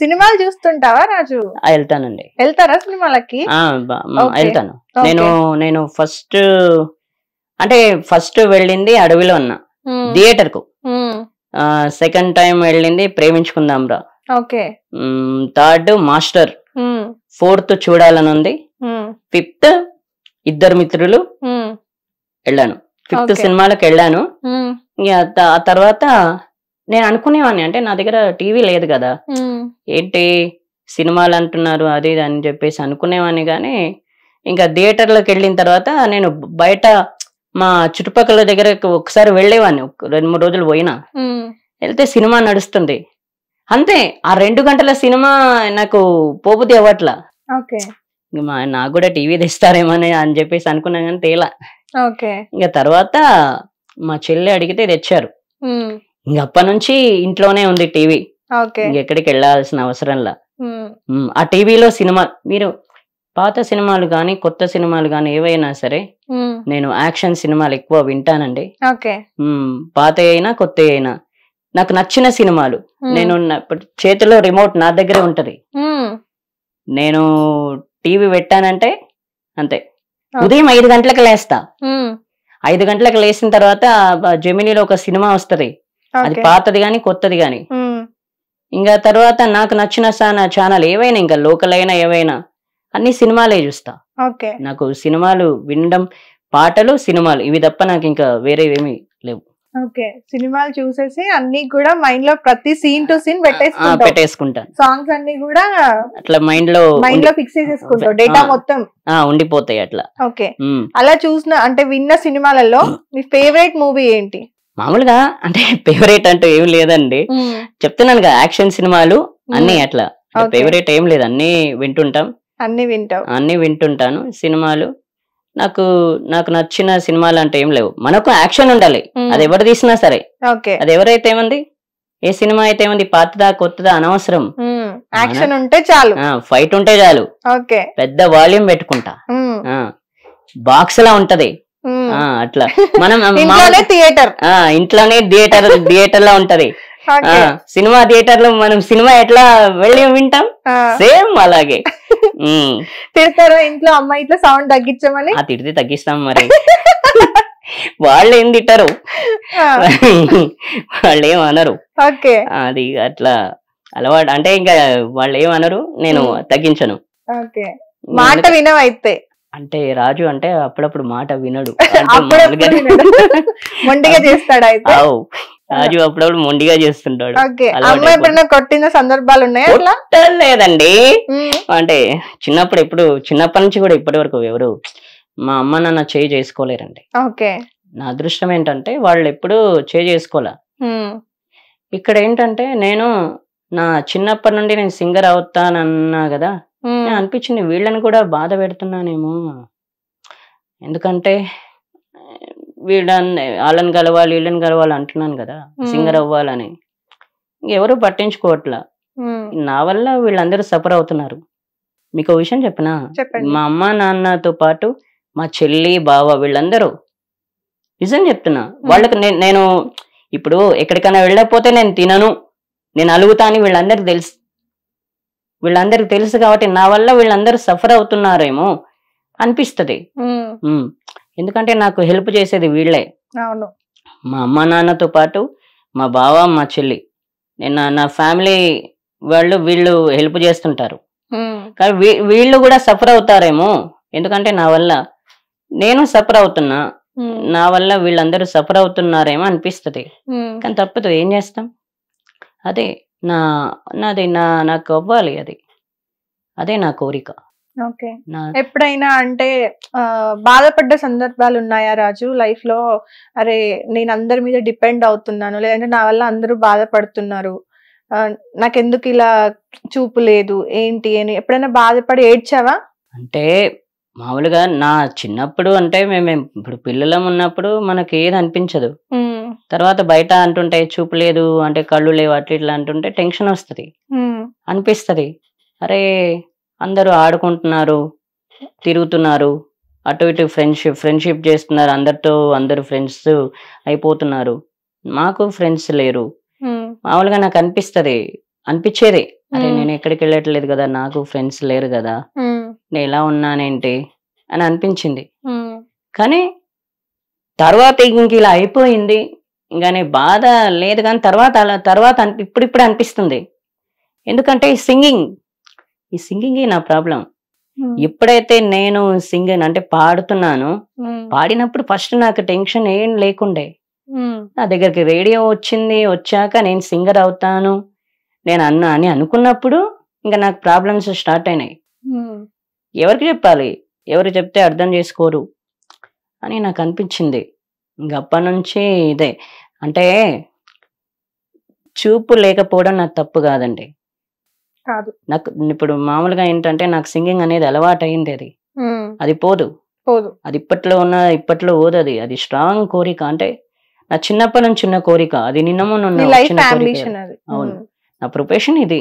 సినిమాలు చూస్తుంటావా రాజు వెళ్తానండి వెళ్తారా సినిమాలకి వెళ్తాను నేను నేను ఫస్ట్ అంటే ఫస్ట్ వెళ్ళింది అడవిలో ఉన్నా థియేటర్ కు సెకండ్ టైం వెళ్ళింది ప్రేమించుకుందాం రా ఓకే థర్డ్ మాస్టర్ ఫోర్త్ చూడాలని ఉంది ఫిఫ్త్ ఇద్దరు మిత్రులు వెళ్ళాను ఫిఫ్త్ సినిమాలకు వెళ్ళాను ఆ తర్వాత నేను అనుకునేవాడిని అంటే నా దగ్గర టీవీ లేదు కదా ఏంటి సినిమాలు అంటున్నారు అది ఇది అని చెప్పేసి అనుకునేవాడిని కానీ ఇంకా థియేటర్లోకి వెళ్ళిన తర్వాత నేను బయట మా చుట్టుపక్కల దగ్గర ఒకసారి వెళ్ళేవాడిని రెండు మూడు రోజులు పోయినా వెళ్తే సినిమా నడుస్తుంది అంతే ఆ రెండు గంటల సినిమా నాకు పోపుది అవ్వట్లా నాకు కూడా టీవీ తెస్తారేమని అని చెప్పేసి అనుకున్నా కానీ తేలా ఇంకా తర్వాత మా చెల్లి అడిగితే తెచ్చారు ఇంకప్పటి నుంచి ఇంట్లోనే ఉంది టీవీ ఎక్కడికి వెళ్ళాల్సిన అవసరంలా ఆ టీవీలో సినిమా మీరు పాత సినిమాలు కానీ కొత్త సినిమాలు కానీ ఏవైనా సరే నేను యాక్షన్ సినిమాలు ఎక్కువ వింటానండి పాత అయినా కొత్త అయినా నాకు నచ్చిన సినిమాలు నేను చేతిలో రిమోట్ నా దగ్గరే ఉంటది నేను టీవీ పెట్టానంటే అంతే ఉదయం ఐదు గంటలకు లేస్తా ఐదు గంటలకు లేసిన తర్వాత జమినీలో ఒక సినిమా వస్తుంది అది పాతది గాని కొత్తది గాని ఇంకా తర్వాత నాకు నచ్చిన ఛానల్ ఏవైనా ఇంకా లోకల్ అయినా ఏవైనా అన్ని సినిమాలే చూస్తా నాకు సినిమాలు వినడం పాటలు సినిమాలు ఇవి తప్ప నాకు ఇంకా వేరే ఏమి లేవు ఓకే సినిమాలు చూసేసి అన్ని కూడా మైండ్ లో ప్రతి సీన్ టు సీన్ పెట్టేసుకుంటా పెట్టేసుకుంటాను సాంగ్స్ అన్ని కూడా అట్లా మైండ్ లో మైండ్ లో ఫిక్స్ చేసేసుకుంటాం డేటా మొత్తం ఆ ఉండిపోతాయి అట్లా ఓకే అలా చూసిన అంటే విన్న సినిమాలలో మీ ఫేవరెట్ మూవీ ఏంటి మామూలుగా అంటే ఫేవరెట్ అంటూ ఏం లేదండి చెప్తున్నాను కదా యాక్షన్ సినిమాలు అన్ని అట్లా ఫేవరెట్ ఏం లేదు అన్ని వింటుంటాం అన్ని వింటాం అన్ని వింటుంటాను సినిమాలు నాకు నాకు నచ్చిన సినిమాలు అంటే ఏం లేవు మనకు యాక్షన్ ఉండాలి అది ఎవరు తీసినా సరే అది ఎవరైతే ఏమంది ఏ సినిమా అయితే ఏమంది పాతదా కొత్తదా అనవసరం యాక్షన్ ఉంటే చాలు ఫైట్ ఉంటే చాలు ఓకే పెద్ద వాల్యూమ్ పెట్టుకుంటా బాక్స్ లా ఉంటది అట్లా మనం థియేటర్ ఇంట్లోనే థియేటర్ థియేటర్ లా ఉంటది సినిమా థియేటర్ లో మనం సినిమా ఎట్లా వెళ్ళి వింటాం సేమ్ అలాగే తిడతారు ఇంట్లో అమ్మాయి ఇట్లా సౌండ్ తగ్గించమని ఆ తిడితే తగ్గిస్తాం మరి వాళ్ళు ఏం తిట్టారు వాళ్ళు ఏం అనరు అది అట్లా అలవాటు అంటే ఇంకా వాళ్ళు ఏం అనరు నేను తగ్గించను మాట వినవైతే అంటే రాజు అంటే అప్పుడప్పుడు మాట వినడు మొండిగా చేస్తాడు అయితే రాజు అప్పుడప్పుడు మొండిగా చేస్తుంటాడు ఎప్పుడైనా కొట్టిన సందర్భాలు ఉన్నాయా లేదండి అంటే చిన్నప్పుడు ఎప్పుడు చిన్నప్పటి నుంచి కూడా ఇప్పటి వరకు ఎవరు మా అమ్మ నాన్న చేయి చేసుకోలేరండి ఓకే నా అదృష్టం ఏంటంటే వాళ్ళు ఎప్పుడు చేయి చేసుకోలే ఇక్కడ ఏంటంటే నేను నా చిన్నప్పటి నుండి నేను సింగర్ అవుతానన్నా కదా అనిపించింది వీళ్ళని కూడా బాధ పెడుతున్నానేమో ఎందుకంటే వీళ్ళని వాళ్ళని కలవాలి వీళ్ళని కలవాలి అంటున్నాను కదా సింగర్ అవ్వాలని ఎవరు పట్టించుకోవట్లా నా వల్ల వీళ్ళందరూ సఫర్ అవుతున్నారు మీకు విషయం చెప్పిన మా అమ్మ నాన్నతో పాటు మా చెల్లి బావ వీళ్ళందరూ నిజం చెప్తున్నా వాళ్ళకి నేను ఇప్పుడు ఎక్కడికైనా వెళ్ళకపోతే నేను తినను నేను అలుగుతా అని వీళ్ళందరికి తెలుసు వీళ్ళందరికి తెలుసు కాబట్టి నా వల్ల వీళ్ళందరూ సఫర్ అవుతున్నారేమో అనిపిస్తుంది ఎందుకంటే నాకు హెల్ప్ చేసేది వీళ్ళే మా అమ్మ నాన్నతో పాటు మా బావ మా చెల్లి నేను నా ఫ్యామిలీ వాళ్ళు వీళ్ళు హెల్ప్ చేస్తుంటారు కానీ వీళ్ళు కూడా సఫర్ అవుతారేమో ఎందుకంటే నా వల్ల నేను సఫర్ అవుతున్నా నా వల్ల వీళ్ళందరూ సఫర్ అవుతున్నారేమో అనిపిస్తుంది కానీ తప్పదు ఏం చేస్తాం అదే నా నాది నా నాకు అవ్వాలి అది అదే నా కోరిక ఓకే ఎప్పుడైనా అంటే బాధపడ్డ సందర్భాలు ఉన్నాయా రాజు లైఫ్ లో అరే నేను అందరి మీద డిపెండ్ అవుతున్నాను లేదంటే నా వల్ల అందరూ బాధపడుతున్నారు నాకెందుకు ఇలా చూపు లేదు ఏంటి అని ఎప్పుడైనా బాధపడి ఏడ్చావా అంటే మామూలుగా నా చిన్నప్పుడు అంటే మేము ఇప్పుడు పిల్లలం ఉన్నప్పుడు మనకి ఏది అనిపించదు తర్వాత బయట అంటుంటే చూపు లేదు అంటే కళ్ళు లేవు అట్లా ఇట్లా అంటుంటే టెన్షన్ వస్తుంది అనిపిస్తుంది అరే అందరూ ఆడుకుంటున్నారు తిరుగుతున్నారు అటు ఇటు ఫ్రెండ్షిప్ ఫ్రెండ్షిప్ చేస్తున్నారు అందరితో అందరు ఫ్రెండ్స్ అయిపోతున్నారు మాకు ఫ్రెండ్స్ లేరు మామూలుగా నాకు అనిపిస్తుంది అనిపించేది అరే నేను ఎక్కడికి వెళ్ళట్లేదు కదా నాకు ఫ్రెండ్స్ లేరు కదా నేను ఎలా ఉన్నానేంటి అని అనిపించింది కానీ తర్వాత ఇంక ఇలా అయిపోయింది కానీ బాధ లేదు కానీ తర్వాత తర్వాత ఇప్పుడిప్పుడే అనిపిస్తుంది ఎందుకంటే ఈ సింగింగ్ ఈ సింగింగే నా ప్రాబ్లం ఎప్పుడైతే నేను సింగర్ అంటే పాడుతున్నాను పాడినప్పుడు ఫస్ట్ నాకు టెన్షన్ ఏం లేకుండే నా దగ్గరికి రేడియో వచ్చింది వచ్చాక నేను సింగర్ అవుతాను నేను అన్నా అని అనుకున్నప్పుడు ఇంకా నాకు ప్రాబ్లమ్స్ స్టార్ట్ అయినాయి ఎవరికి చెప్పాలి ఎవరు చెప్తే అర్థం చేసుకోరు అని నాకు అనిపించింది ఇంక అప్పటి నుంచి ఇదే అంటే చూపు లేకపోవడం నాకు తప్పు కాదండి కాదు నాకు ఇప్పుడు మామూలుగా ఏంటంటే నాకు సింగింగ్ అనేది అలవాటు అయింది అది అది పోదు పోదు అది ఇప్పట్లో ఉన్న ఇప్పట్లో పోదు అది స్ట్రాంగ్ కోరిక అంటే నా చిన్నప్పటి నుంచి ఉన్న కోరిక అది నిన్న అవును నా ప్రొఫెషన్ ఇది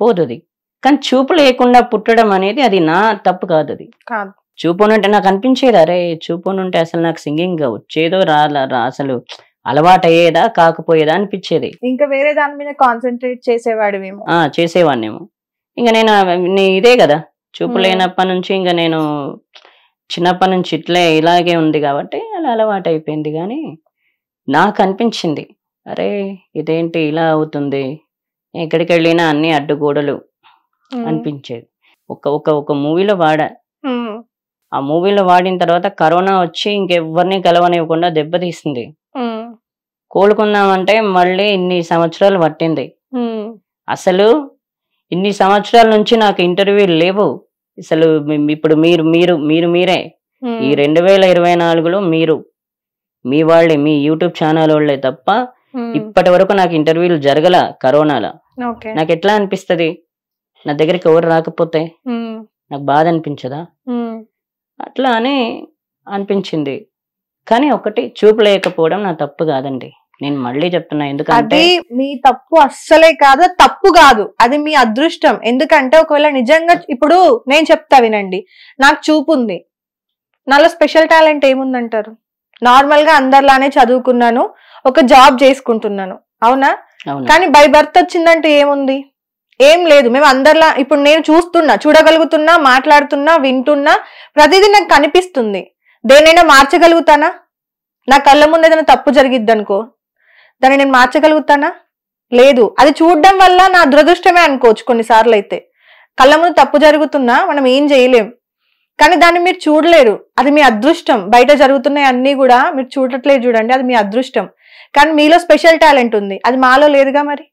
పోదు అది కానీ చూపు లేకుండా పుట్టడం అనేది అది నా తప్పు కాదు అది కాదు చూపునుంటే నాకు అనిపించేది అరే చూపునుంటే అసలు నాకు సింగింగ్ వచ్చేదో రాలా రా అసలు అలవాటయ్యేదా కాకపోయేదా అనిపించేది ఇంకా వేరే దాని మీద కాన్సన్ట్రేట్ చేసేవాడు ఆ చేసేవాడినేమో ఇంకా నేను నీ ఇదే కదా చూపు లేనప్పటి నుంచి ఇంకా నేను చిన్నప్పటి నుంచి ఇట్లే ఇలాగే ఉంది కాబట్టి అలా అలవాటు అయిపోయింది కానీ నాకు అనిపించింది అరే ఇదేంటి ఇలా అవుతుంది ఎక్కడికి వెళ్ళినా అన్ని అడ్డుగోడలు అనిపించేది ఒక ఒక ఒక మూవీలో వాడ ఆ మూవీలో వాడిన తర్వాత కరోనా వచ్చి ఇంకెవరిని కలవనివ్వకుండా దెబ్బతీసింది కోలుకుందామంటే మళ్ళీ ఇన్ని సంవత్సరాలు పట్టింది అసలు ఇన్ని సంవత్సరాల నుంచి నాకు ఇంటర్వ్యూ లేవు అసలు ఇప్పుడు మీరు మీరు మీరు మీరే ఈ రెండు వేల ఇరవై నాలుగులో మీరు మీ వాళ్ళే మీ యూట్యూబ్ ఛానల్ వాళ్ళే తప్ప ఇప్పటి వరకు నాకు ఇంటర్వ్యూలు జరగల కరోనాలో నాకు ఎట్లా అనిపిస్తుంది నా దగ్గరికి ఎవరు రాకపోతే నాకు బాధ అనిపించదా అట్లా అని అనిపించింది కానీ ఒకటి చూపలేకపోవడం నా తప్పు కాదండి నేను మళ్ళీ చెప్తున్నా ఎందుకంటే మీ తప్పు అస్సలే కాదు తప్పు కాదు అది మీ అదృష్టం ఎందుకంటే ఒకవేళ నిజంగా ఇప్పుడు నేను చెప్తా వినండి నాకు చూపు ఉంది నాలో స్పెషల్ టాలెంట్ ఏముందంటారు నార్మల్ గా అందరిలానే చదువుకున్నాను ఒక జాబ్ చేసుకుంటున్నాను అవునా కానీ బై బర్త్ వచ్చిందంటే ఏముంది ఏం లేదు మేము అందరిలా ఇప్పుడు నేను చూస్తున్నా చూడగలుగుతున్నా మాట్లాడుతున్నా వింటున్నా ప్రతిదీ నాకు కనిపిస్తుంది దేనైనా మార్చగలుగుతానా నా కళ్ళ ముందు ఏదైనా తప్పు జరిగిద్ది అనుకో దాన్ని నేను మార్చగలుగుతానా లేదు అది చూడడం వల్ల నా దురదృష్టమే అనుకోవచ్చు కొన్నిసార్లు అయితే కళ్ళ ముందు తప్పు జరుగుతున్నా మనం ఏం చేయలేం కానీ దాన్ని మీరు చూడలేరు అది మీ అదృష్టం బయట జరుగుతున్నాయి అన్నీ కూడా మీరు చూడట్లేదు చూడండి అది మీ అదృష్టం కానీ మీలో స్పెషల్ టాలెంట్ ఉంది అది మాలో లేదుగా మరి